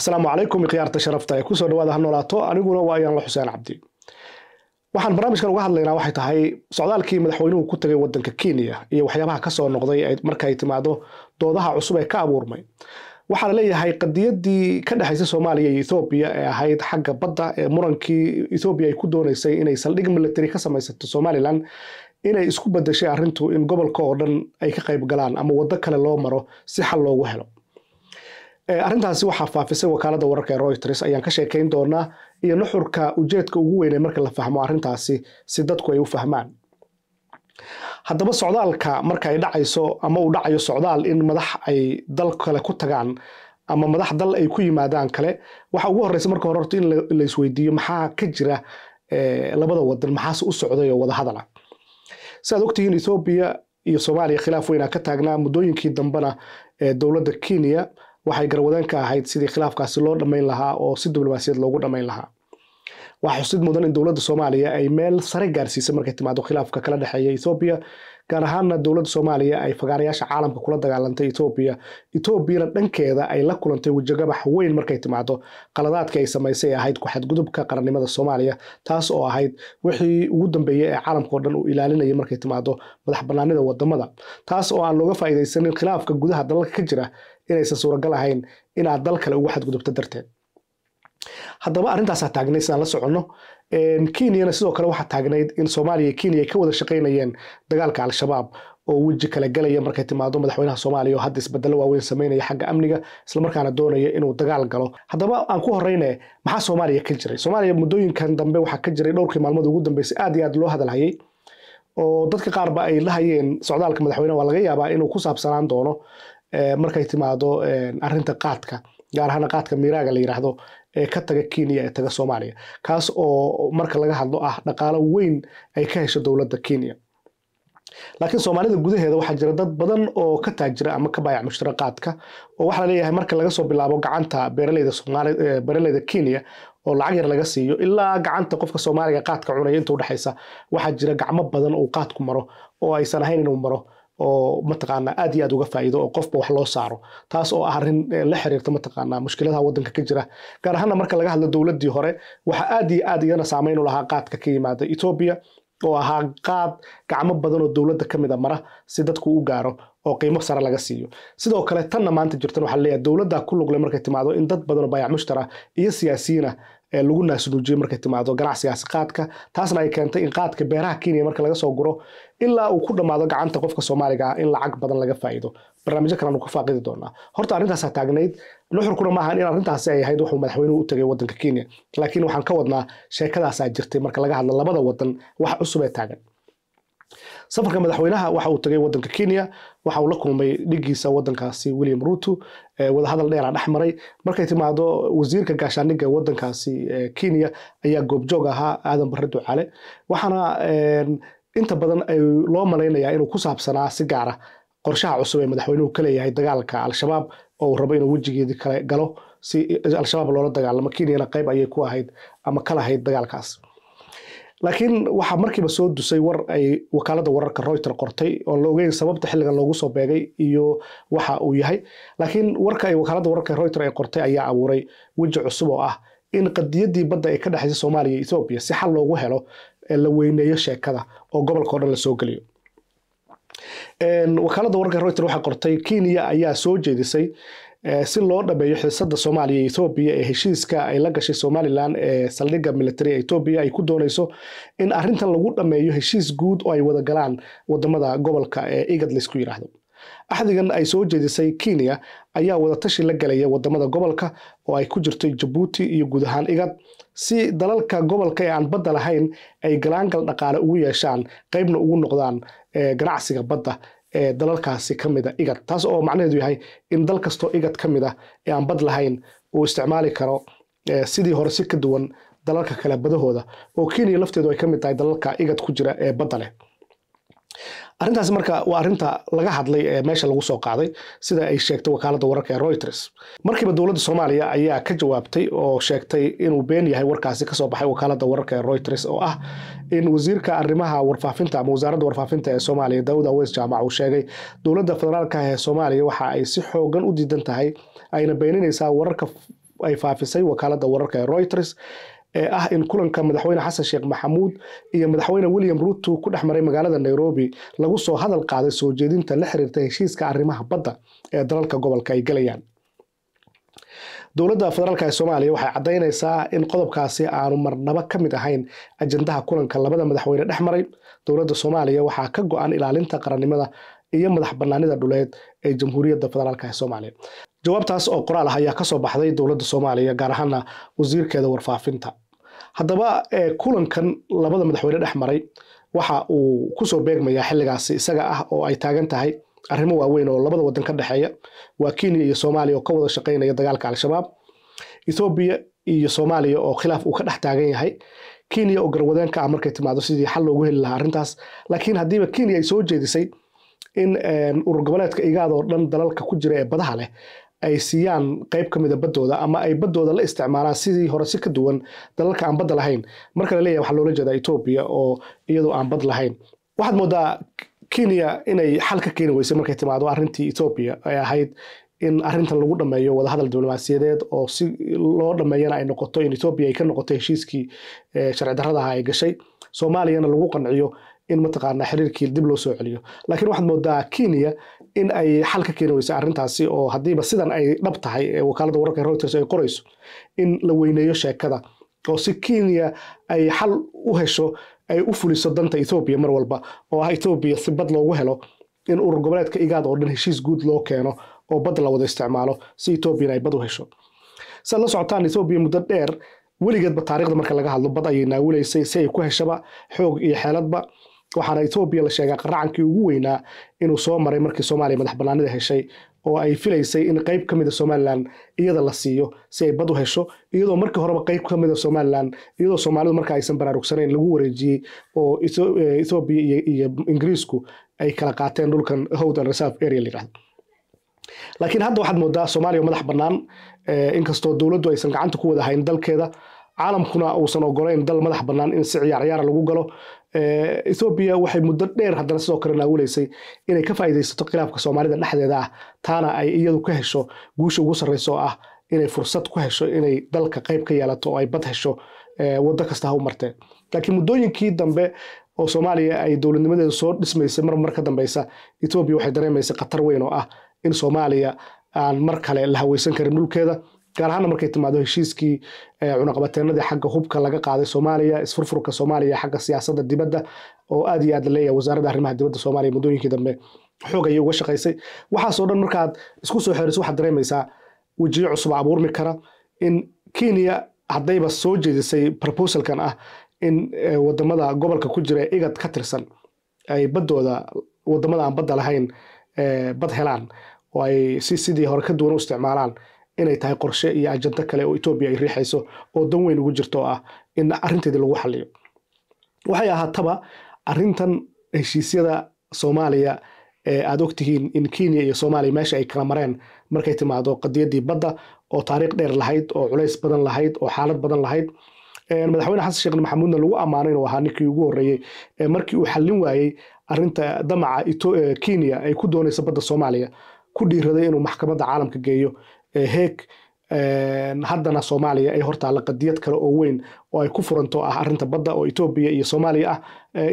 asalaamu calaykum ikhyaarta sharafta ee kusoo dhawaada ha noolaato aniguna waa ayaanla xuseen cabdi waxaan barnaamijkan uga hadlaynaa waxay tahay socdaalkii madaxweynuhu ku tagay waddanka kenya iyo waxyaabaha kasoo noqday markay timaado doodaha cusub ee ka abuurmay waxaa la leeyahay qadiyaddii ka dhexaysay soomaaliya iyo ethoobiya ee ahayd xagga badda ee murankii ethoobiya ay ku doonaysay inay saldhig military ka samaysato somalilan inay isku bedeshay arrintu in gobolka oo dhan ay ka qayb galaan ama waddo kale loo maro si xal loogu helo arrintaasi waxaa faafisay wakaalada wararka ee royters ayaan ka sheekayn doonaa iyo nuxurka ujeedka ugu weynee marka la fahmo arrintaasi si dadku ay u fahmaan haddaba socdaalka marka ay dhacayso ama uu dhacayo socdaal in madax ay dal kale ku tagaan ama madax dal ay ku yimaadaan kale waxa ugu horreysa marka hore horta in la maxaa ka jira labada wadan maxaase u socday oo wada hadala si ogtihiin ethoobiya iyo soomaaliya khilaaf weynaa ka taagnaa muddooyinkii dambena dowladda kenya waxay garwadaan ka ahayd sidii khilaafkaasi loo dhammayn lahaa oo si diblomaasiyad loogu dhammayn lahaa waxaa xusid mudan in dowladda soomaaliya ay meel sare gaarsiisay markay timaado khilaafka kala dhexeeya etoobiya gaar ahaanna dowladda soomaaliya ay fagaarayaasha caalamka kula dagaalantay etoobiya etoobiyana dhankeeda ay la kulantay wejagabax weyn markay timaado qaladaadka ay samaysay ahayd ku-xadgudubka qarannimada soomaaliya taas oo ahayd wixii ugu dambeeyey ee caalamkao dhan uu ilaalinaya markay timaado madax bannaanida wadamada taas oo aan looga faa'iidaysanin khilaafka gudaha dalalka ka jira inaysan suuragal ahayn inaad dal kale ugu xadgudubto darteed haddaba arrintaasaa taagnay sidaan la soconno kenyana sidoo kale waxaa taagnayd in soomaaliya iyo kenya ay ka wada shaqaynayeen dagaalka al-shabaab oo weji kala galaya markay timaado madaxweynaha soomaaliya oo hadda isbedelo waaweyn sameynaya xagga amniga islamarkaana doonaya inuu dagaal galo haddaba aan ku horeyne maxaa soomaaliya ka jiray soomaaliya muddooyinkan dambe waxaa ka jiray dhowrkii maalmada ugu dambeysay aad iyo aad loo hadalhayay oo dadka qaarba ay lahayeen socdaalka madaxweynaha waa laga yaabaa inuu ku saabsanaan doono Eh, markay timaado eh, arinta qaadka gaar ahaan qaadka miiraaga la yidhaahdo ee eh, ka taga kenya ee taga soomaaliya kaas oo marka laga hadlo ah dhaqaalo weyn ay ka hesho dowladda kenya laakiin soomaalida gudaheeda waxaa jira dad badan oo ka taajira ama ka baayac mushtara qaadka oo waxaa laleeyahay marka laga bilaabo gacanta beeraleyda beeraleyda kenya oo lacag yar laga siiyo ilaa gacanta qofka soomaaliga qaadka cunaya inta udhexaysa waxaa jira gacmo badan uu qaadku maro oo aysan ahayn inuu maro oo mataqaanaa aad iyo aad uga faa'iido oo qofba wax loo saaro taas oo ah arrin eh, la xiriirta mataqaanaa mushkiladaha waddanka ka jira gaar ahaanna marka laga hadlo dowladdii hore waxaa aad iyo aad iyana saameyn u lahaa qaadka ka yimaada etoobiya oo ahaa qaad gacmo badan oo dowladda ka mid mara si dadku u gaaro oo qiimo sare laga siiyo sidoo kale tanna maanta jirtan waxaa leeyahay dowladdaa ku lugle markay timaado in dad badan oo baayac iyo siyaasiyiina ah ee lagu naasuduujiye markay timaado ganacsigaasi qaadka taasna ay keentay in qaadka beeraha kenya marka laga soo guro ilaa uu ku dhammaado gacanta qofka soomaaliga in lacag badan laga faa'iido barnaamijyo kalenu ka faaqidi doonaa horta arrintaasaa taagnayd nuxurkuna maahan in arrintaasi ay ahayd wuxuu madaxweynuhu u tegay waddanka kenya laakiin waxaan ka wadnaa sheekadaasaa jirtay marka laga hadlo labada waddan wax cusub ee taagan safarka madaxweynaha waxa uu tagay wadanka Kenya waxa uu la kulmay dhigiisa wadankaasi William Ruto wadahadal dheer ah dhex maray markay timaado wasiirka gaashaandhigga wadankaasi Kenya ayaa goobjoog ahaa Aadan Barre Ducaale waxaana inta badan ay loo malaynayaa inuu ku saabsanaa si gaar ah qorshaha cusub ee madaxweynuhu ka leeyahay dagaalka Al-Shabaab oo uu rabo inuu wejigeedii kale galo si Al-Shabaab loola dagaalamo Kenyana qayb ayay ku ahayd ama ka lahayd dagaalkaas laakiin waxaa markiiba soo dusay war ay wakaalada wararka reuter qortay oon la ogeyn sababta xilligan loogu soo beegay iyo waxa uu yahay laakiin warka ay wakaaladda wararka royter ay qortay ayaa abuuray weji cusub oo ah in qadiyadii badda ay ka dhexaysa soomaaliya iyo etoobiya si xal loogu helo la weyneeyo sheekada oo gobolka o dhan la soo geliyo wakaaladda wararka royter waxay qortay kenya ayaa soo jeedisay Eh, si loo dhameeyo xiisada soomaaliya iyo ethoobiya ee heshiiska ay la gashay somalilan ee saldhiga saldhigga militariga ethoobiya ay ku doonayso in arintan lagu dhameeyo heshiis guud oo ay wada galaan wadamada gobolka ee igad laysku yidhaahdo axdigan ay soo jeedisay kenya ayaa wadatashi la galaya wadamada gobolka oo ay ku jirtay jabuuti iyo guud ahaan igad si dalalka gobolka ee aan badda lahayn ay galaangal dhaqaale ugu yeeshaan qeybna ugu noqdaan eh, ganacsiga badda dalalkaasi ka mida igad taas oo macnaheedu yahay in dal kastoo igad ka mid ah ee aan bad lahayn uu isticmaali karo sidii hore si ka duwan dalalka kale badahooda oo kenya lafteedu ay ka mid tahay dalalka igad ku jira ee badda leh arrintaasi marka waa arrinta laga hadlay ee meesha lagu soo qaaday sida ay sheegtay wakaaladda wararka ee reuters markiiba dowladda soomaaliya ayaa ka jawaabtay oo sheegtay inuu been yahay warkaasi kasoo baxay wakaaladda wararka ee reuters oo ah in wasiirka arrimaha warfaafinta ama wasaaradda warfaafinta ee soomaaliya daawud aweys jaamac uu sheegay dowladda federaalka ee soomaaliya waxa ay si xoogan u diidan tahay ayna beeninaysaa wararka ay faafisay wakaaladda wararka ee reuters ee ah in kulanka madaxweyne xasan sheekh maxamuud iyo madaxweyne william ruuto ku dhex maray magaalada nairobi lagu soo hadal qaaday soo jeedinta la xiriirta heshiiska arrimaha badda ee dalalka gobolka ay galayaan dowladda federaalk ee soomaaliya waxay caddaynaysaa in qodobkaasi aanu marnabo ka mid ahayn ajandaha kulanka labada madaxweyne dhex maray dowladda soomaaliya waxaa ka go-an ilaalinta qarannimada iyo madax bannaanida dhuleed ee jamhuuriyadda federaalk ee soomaaliya jawaabtaas oo qoraal ah ayaa kasoo baxday dowladda soomaaliya gaar ahaana wasiirkeeda warfaafinta haddaba eh, kulankan labada madaxweyne dhex maray waxa uu kusoo beegmayaa xilligaasi isaga ah oo ay taagan tahay arrimo waaweyn oo labada wadan ka dhexeeya waa kenya iyo soomaaliya oo ka wada shaqaynaya dagaalka al-shabaab ethoobiya iyo soomaaliya oo khilaaf uu ka dhex taagan yahay kenya oo garwadeenka ah markay timaado sidii xal loogu heli lahaa arrintaas laakiin haddiiba kenya ay soo jeedisay in eh, urur goboleedka igaad oo dhan dalalka ku jira ee badaha leh ay siiyaan qayb ka mida ah baddooda ama ay baddooda la isticmaalaan sidii hore si ka duwan dalalka aan badda lahayn marka la waxaa loola jeedaa etoobiya oo iyadoo aan bad lahayn waxaad mooddaa kenya inay xal ka keeni weysay markay timaado arrintii etoobiya ay ahayd in arrintan lagu dhammeeyo wadahadal diblomaasiyadeed oo si loo dhammeeyana ay noqoto in etoobiya ay ka noqoto heshiiskii eh, sharci darradaha ay gashay soomaaliyana lagu qanciyo in mataqaanaa xiriirkii dib loo soo celiyo laakiin waxaad moodaa kenya in ay xal ka keeni weyso arrintaasi oo haddiiba sidan ay dhab tahay ee wakaaladda wararka reuters ay qorayso in la weyneeyo sheekada oo si kenya ay xal u hesho ay u fuliso danta ethoobiya mar walba oo ah ethoobiya si bad loogu helo in urur goboleedka igaad oo dhan heshiis guud loo keeno oo bad la wada isticmaalo si ethoobiyan ay bad u hesho siaad la socotaan ethoobiya muddo dheer weligeedba taarikhda marka laga hadlo bad ayay naawulaysay si ay ku heshaba xoog iyo xeeladba waxaana etoobiya la sheegaa qarracankii ugu weynaa inuu soo maray markii soomaaliya madax bannaanida heshay oo ay filaysay in qayb ka mida ah somalilan iyada la siiyo si ay bad u hesho iyadoo markii horeba qayb ka mida ah somalilan iyadoo soomaalidu marka aysan baraarugsanayn lagu wareejiyey oo ethoobiya eh, iyo ingiriisku ay kala qaateen dhulkan howdan reserve area layidhahdo laakiin hadda waxaad moodaa soomaaliya madax bannaan eh, inkastoo dowladdu aysan gacanta ku wada hayn dalkeeda caalamkuna uusan ogolayn dal madax bannaan in si ciyaar lagu galo ethoobiya waxay muddo dheer haddana sidoo kale naawilaysay inay ka faa'idaysato khilaafka soomaalida dhexdeeda ah taana ay iyadu ka hesho guusha ugu sarraysa oo ah inay fursad ku hesho inay dalka qayb ka yeelato oo ay bad hesho waddo kasta ha u martee laakiin muddooyinkii dambe oo soomaaliya ay dowladnimadeeda soo dhismaysay marmar ka dambaysa ethoobiya waxay dareemaysay khatar weyn oo ah in soomaaliya aan mar kale la haweysan karin dhulkeeda gaar ahaana markay timaado heshiiskii cunaqabateenadii xagga hubka laga qaaday soomaaliya isfurfurka soomaaliya xagga siyaasadda dibadda oo aad iyo aad laleeyahay wasaaradda arrimaha dibadda soomaaliya muddooyinkii dambe xoog ayay uga shaqaysay waxaasoo dhan markaad isku soo xeriso waxaad dareemaysaa wejiyo cusub abuurmi kara in kenya haddayba soo jeedisay proposalkan ah in wadamada gobolka ku jira igad ka tirsan ay baddooda wadamada aan badda lahayn bad helaan oo ay si sidii hore ka duwan u isticmaalaan inay tahay qorshe iyo ajando kale oo etoobiya ay riixayso oo dan weyn ugu jirto oo ah in arrinteedii lagu xaliyo waxay ahaataba arrintan heshiisyada soomaaliya ee aad ogtihiin in kenya iyo soomaaliya meesha ay kala mareen markay timaado qadiyaddii badda oo taariikh dheer lahayd oo culays badan lahayd oo xaalad badan lahayd madaxweyne xasan sheekh maxamuudna lagu ammaanay inuu ahaa ninkii ugu horreeyey markii uu xallin waayey arrinta damaca kenya ay ku doonayso badda soomaaliya ku dhiiraday inuu maxkamadda caalamka geeyo heeg haddana soomaaliya ay hortaa laqadiyad kale oo weyn oo ay ku furanto ah arinta badda oo etoobiya iyo soomaaliya ah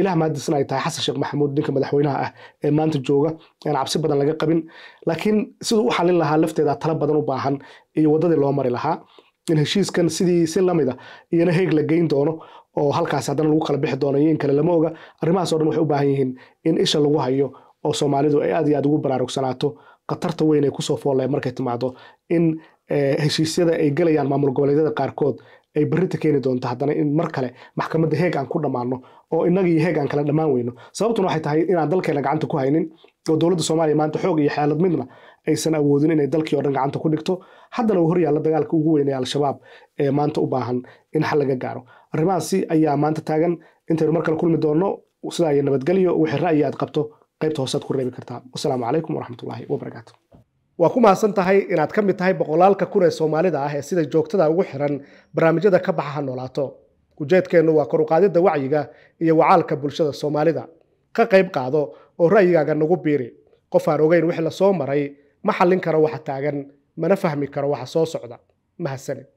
ilaah maadis inay tahay xasan sheekh maxamuud ninka madaxweynaha ah ee maanta jooga aan cabsi badan laga qabin laakiin siduu u xalin lahaa lafteeda tala badan u baahan iyo waddadii loo mari lahaa in heshiiskan sidii si lamida iyana heeg la geyn doono oo halkaas haddana lagu kala bixi doono iyo in kale lama oga arrimahaas o dhan waxay u baahan yihiin in isha lagu hayo oo soomaalidu ay aad iyo aad ugu baraarugsanaato khatarta weyn ay kusoo foollayan markay timaado in eh, heshiisyada ay gelayaan maamul goboleedyada qaarkood ay berrinta keeni doonto haddana in mar kale maxkamadda heeg aan ku dhammaano oo inagii heeg aan kala dhammaan weyno sababtuna waxay tahay inaan dalkeena gacanta ku haynin oo dowladda soomaaliya maanta xoog iyo xaalad midna aysan awoodin inay dalkii oo dhan gacanta ku dhigto haddana uu horyaalla dagaalka ugu weynaya al-shabaab ee eh, maanta u baahan in xal laga gaaro arrimahaasi ayaa maanta taagan intaynu mar kale kulmi doonno sidaa iyo nabadgelyo wixii ra'yi aad qabto qaybta hoosead ku reebi kartaa wasalaamu calaykum waraxmatullaahi wabarakaatu waa ku mahadsan tahay inaad ka mid tahay boqolaalka kun ee soomaalida ah ee sida joogtada ugu xiran barnaamijyada ka baxa ha noolaato ujeedkeennu waa koruqaadidda wacyiga iyo wacaalka bulshada soomaalida ka qayb qaado oo ra'yigaaga nagu biiri qof aan ogeyn wix la soo maray ma xallin karo waxa taagan mana fahmi karo waxa soo socda mahadsaned